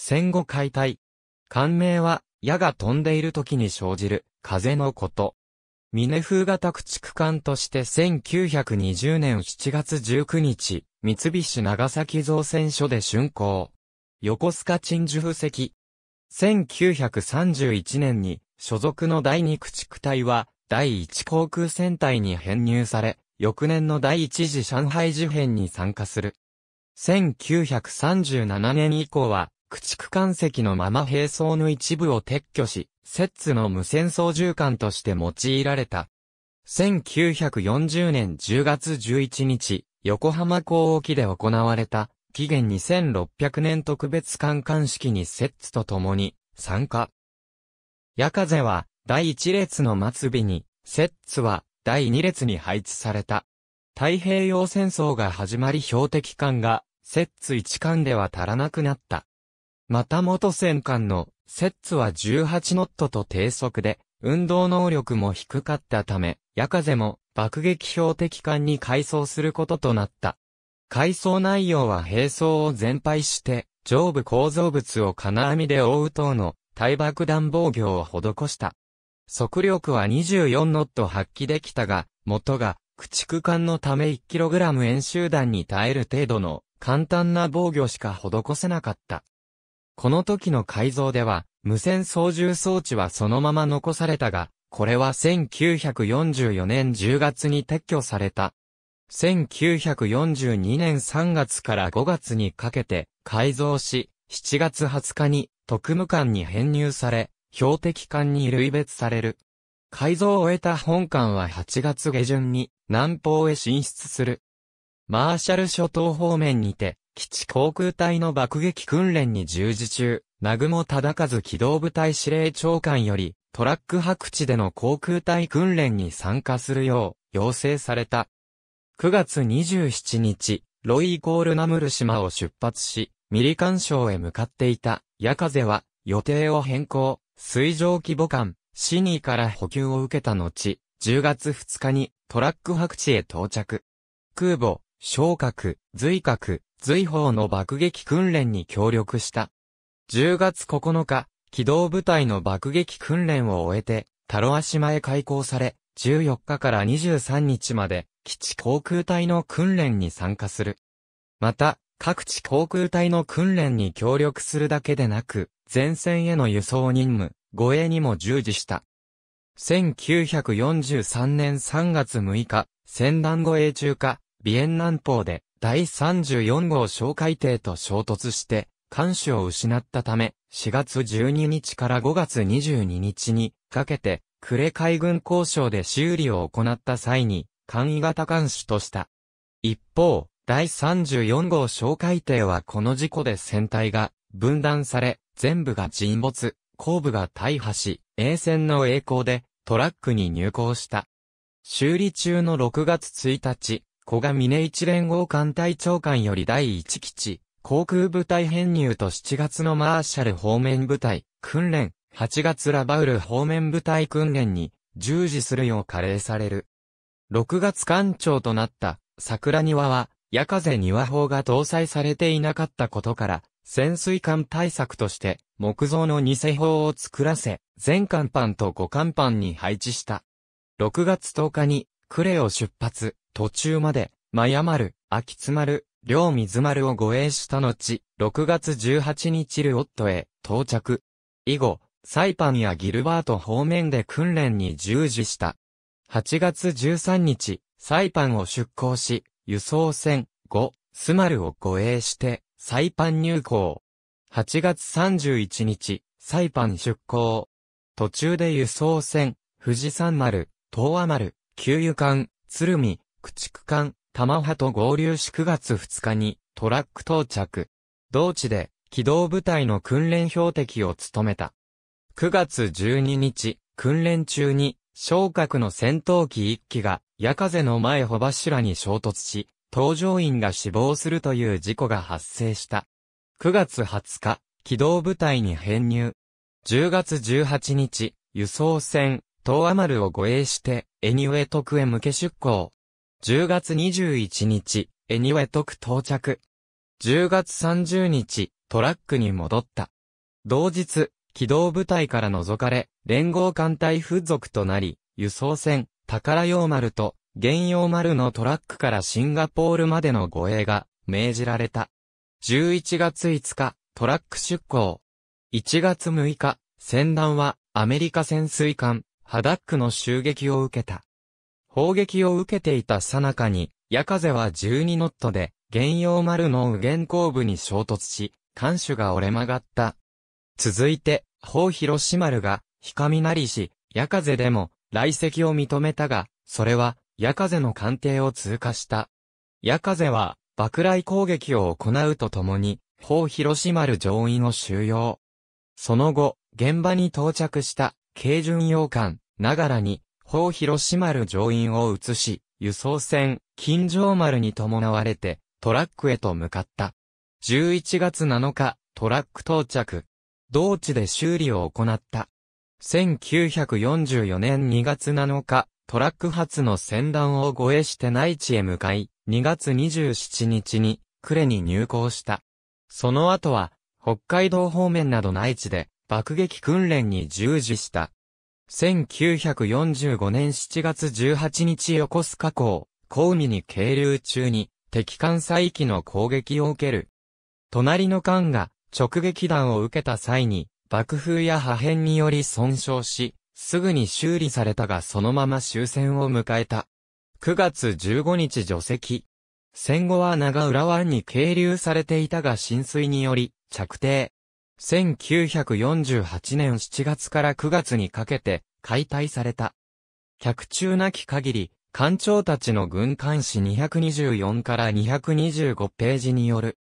戦後解体。艦名は、矢が飛んでいる時に生じる、風のこと。峰風型駆逐艦として1920年7月19日、三菱長崎造船所で竣工。横須賀鎮守布石。1931年に、所属の第二駆逐隊は、第一航空戦隊に編入され、翌年の第一次上海事変に参加する。1937年以降は、駆逐艦籍のまま兵装の一部を撤去し、摂津の無線操縦艦として用いられた。1940年10月11日、横浜港沖で行われた、紀元2600年特別艦艦式に摂津と共に参加。夜風は第1列の末尾に、摂津は第2列に配置された。太平洋戦争が始まり標的艦が、摂津一艦では足らなくなった。また元戦艦のセッツは18ノットと低速で、運動能力も低かったため、夜風も爆撃標的艦に改装することとなった。改装内容は兵装を全廃して、上部構造物を金網で覆う等の対爆弾防御を施した。速力は24ノット発揮できたが、元が駆逐艦のため 1kg 円集団に耐える程度の簡単な防御しか施せなかった。この時の改造では、無線操縦装置はそのまま残されたが、これは1944年10月に撤去された。1942年3月から5月にかけて改造し、7月20日に特務艦に編入され、標的艦に類別される。改造を終えた本艦は8月下旬に南方へ進出する。マーシャル諸島方面にて基地航空隊の爆撃訓練に従事中、南雲忠和機動部隊司令長官より、トラック白地での航空隊訓練に参加するよう、要請された。9月27日、ロイイコールナムル島を出発し、ミリカン省へ向かっていた、ヤカゼは、予定を変更、水上規模艦、シニーから補給を受けた後、10月2日にトラック白地へ到着。空母、昇格、随格、随砲の爆撃訓練に協力した。10月9日、機動部隊の爆撃訓練を終えて、タロア島へ開港され、14日から23日まで、基地航空隊の訓練に参加する。また、各地航空隊の訓練に協力するだけでなく、前線への輸送任務、護衛にも従事した。1943年3月6日、戦団護衛中か、ビエン南方で、第34号小海艇と衝突して、艦首を失ったため、4月12日から5月22日にかけて、呉海軍交渉で修理を行った際に、簡易型艦首とした。一方、第34号小海艇はこの事故で船体が分断され、全部が沈没、後部が大破し、衛船の栄光でトラックに入港した。修理中の6月1日、古賀峰一連合艦隊長官より第一基地、航空部隊編入と7月のマーシャル方面部隊、訓練、8月ラバウル方面部隊訓練に、従事するよう加齢される。6月艦長となった、桜庭は、夜風庭砲が搭載されていなかったことから、潜水艦対策として、木造の偽砲を作らせ、全艦板と5艦板に配置した。6月10日に、クレを出発、途中まで、まやま秋津丸、両水丸を護衛した後、6月18日ルオットへ到着。以後、サイパンやギルバート方面で訓練に従事した。8月13日、サイパンを出港し、輸送船5、スマルを護衛して、サイパン入港。8月31日、サイパン出港。途中で輸送船、富士山丸、東亜丸、給油艦、鶴見、駆逐艦、玉波と合流し9月2日にトラック到着。同地で機動部隊の訓練標的を務めた。9月12日、訓練中に、昇格の戦闘機1機が、夜風の前穂柱に衝突し、搭乗員が死亡するという事故が発生した。9月20日、機動部隊に編入。10月18日、輸送船、東亜丸を護衛して、エニウェトクへ向け出港。10月21日、エニウェトク到着。10月30日、トラックに戻った。同日、機動部隊から除かれ、連合艦隊付属となり、輸送船、宝洋丸と、原洋丸のトラックからシンガポールまでの護衛が、命じられた。11月5日、トラック出港。1月6日、船団は、アメリカ潜水艦、ハダックの襲撃を受けた。砲撃を受けていたさなかに、夜風は12ノットで、原用丸の右舷後部に衝突し、艦首が折れ曲がった。続いて、砲広島丸が、みなりし、夜風でも、来席を認めたが、それは、夜風の艦艇を通過した。夜風は、爆雷攻撃を行うとともに、砲広島丸上位を収容。その後、現場に到着した軽巡洋艦、ながらに、砲広島丸乗員を移し、輸送船、金城丸に伴われて、トラックへと向かった。11月7日、トラック到着。同地で修理を行った。1944年2月7日、トラック発の船団を護衛して内地へ向かい、2月27日に、呉に入港した。その後は、北海道方面など内地で、爆撃訓練に従事した。1945年7月18日横須賀港、港海に係留中に敵艦載機の攻撃を受ける。隣の艦が直撃弾を受けた際に爆風や破片により損傷し、すぐに修理されたがそのまま終戦を迎えた。9月15日除籍。戦後は長浦湾に係留されていたが浸水により着底。1948年7月から9月にかけて解体された。客中なき限り、官長たちの軍艦誌224から225ページによる。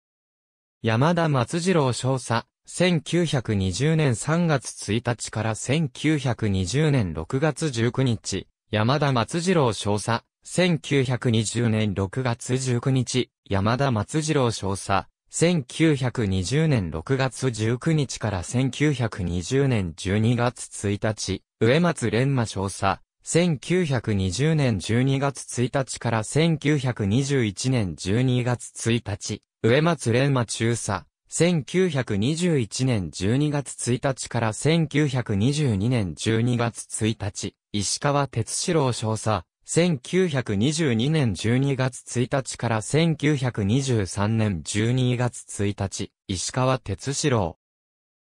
山田松次郎少佐、1920年3月1日から1920年6月19日、山田松次郎少佐、1920年6月19日、山田松次郎少佐、1920年6月19日から1920年12月1日、植松連馬少佐、1920年12月1日から1921年12月1日、植松連馬中佐、1921年12月1日から1922年12月1日、石川哲志郎少佐、1922年12月1日から1923年12月1日、石川哲志郎。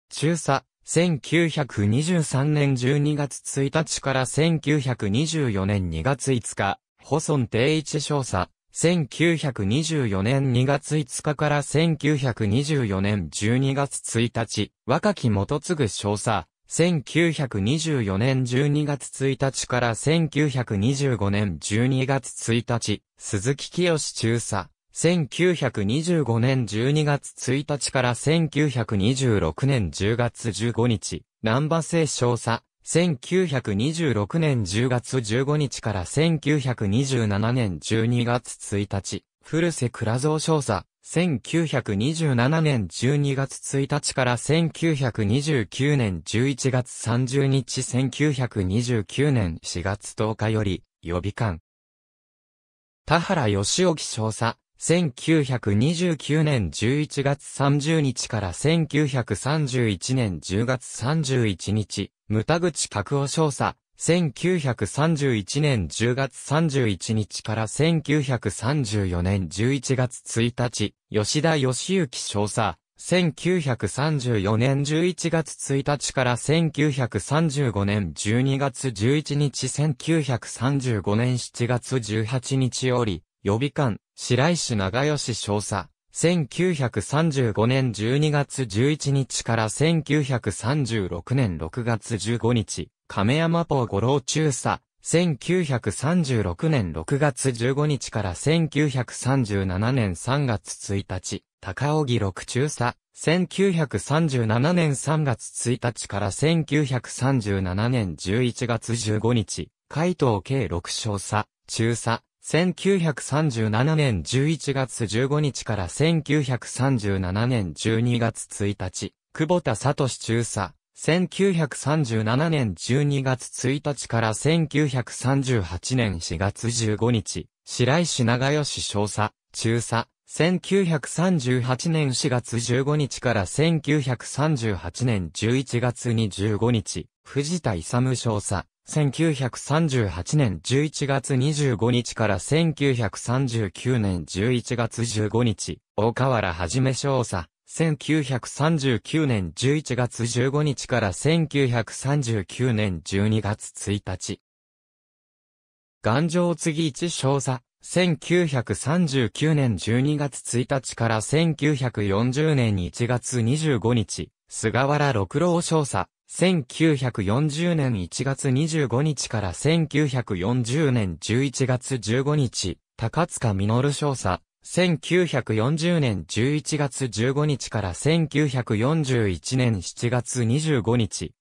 中佐、1923年12月1日から1924年2月5日、保存定一少佐。1924年2月5日から1924年12月1日、若き元次少佐。1924年12月1日から1925年12月1日、鈴木清中佐。1925年12月1日から1926年10月15日、南波清少佐。1926年10月15日から1927年12月1日、古瀬倉蔵少佐。1927年12月1日から1929年11月30日1929年4月10日より予備官。田原義興少佐、1929年11月30日から1931年10月31日、牟田口角尾少佐、1931年10月31日から1934年11月1日、吉田義行少佐、1934年11月1日から1935年12月11日1935年7月18日より、予備官、白石長吉少佐、1935年12月11日から1936年6月15日、亀山法五郎中佐、1936年6月15日から1937年3月1日、高尾木六中佐、1937年3月1日から1937年11月15日、海藤計六少佐、中佐、1937年11月15日から1937年12月1日、久保田聡中佐、1937年12月1日から1938年4月15日、白石長吉少佐、中佐、1938年4月15日から1938年11月25日、藤田勇少佐、1938年11月25日から1939年11月15日、大河原はじめ少佐、1939年11月15日から1939年12月1日。願上次一少佐、1939年12月1日から1940年1月25日、菅原六郎少佐、1940年1月25日から1940年11月15日、高塚実少佐、1940年11月15日から1941年7月25日、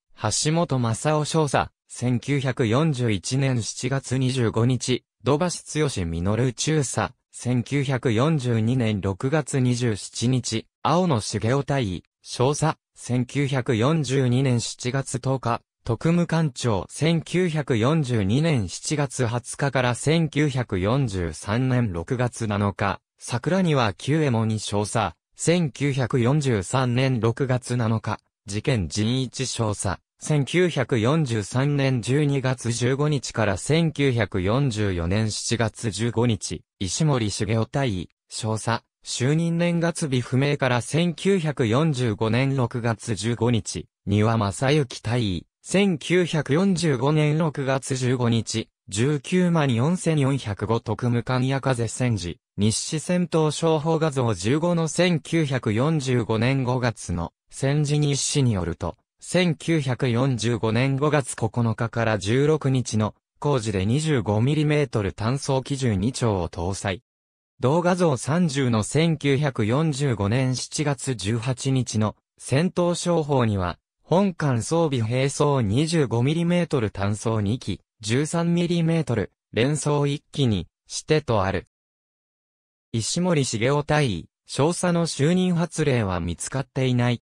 橋本正夫少佐、1941年7月25日、土橋剛実中佐、1942年6月27日、青野茂雄大尉、少佐、1942年7月10日、特務官庁1942年7月20日から1943年6月7日、桜には旧右衛門に少佐、1943年6月7日、事件人一少佐、1943年12月15日から1944年7月15日、石森茂夫対少佐、就任年月日不明から1945年6月15日、庭正幸大尉、1945年6月15日、19万4405特務関夜風戦時、日誌戦闘商法画像15の1945年5月の戦時日誌によると、1945年5月9日から16日の工事で 25mm 単装機銃2丁を搭載。動画像30の1945年7月18日の戦闘商法には、本艦装備兵装 25mm 単装2機、13mm、連想一気に、してとある。石森茂雄大尉、少佐の就任発令は見つかっていない。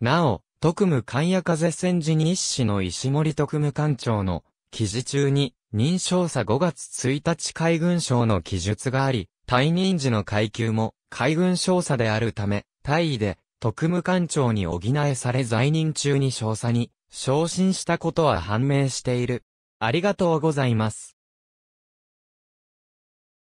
なお、特務関や風戦時に一子の石森特務官長の記事中に、認証差5月1日海軍省の記述があり、退任時の階級も海軍少佐であるため、大尉で特務官長に補えされ在任中に少佐に昇進したことは判明している。ありがとうございます。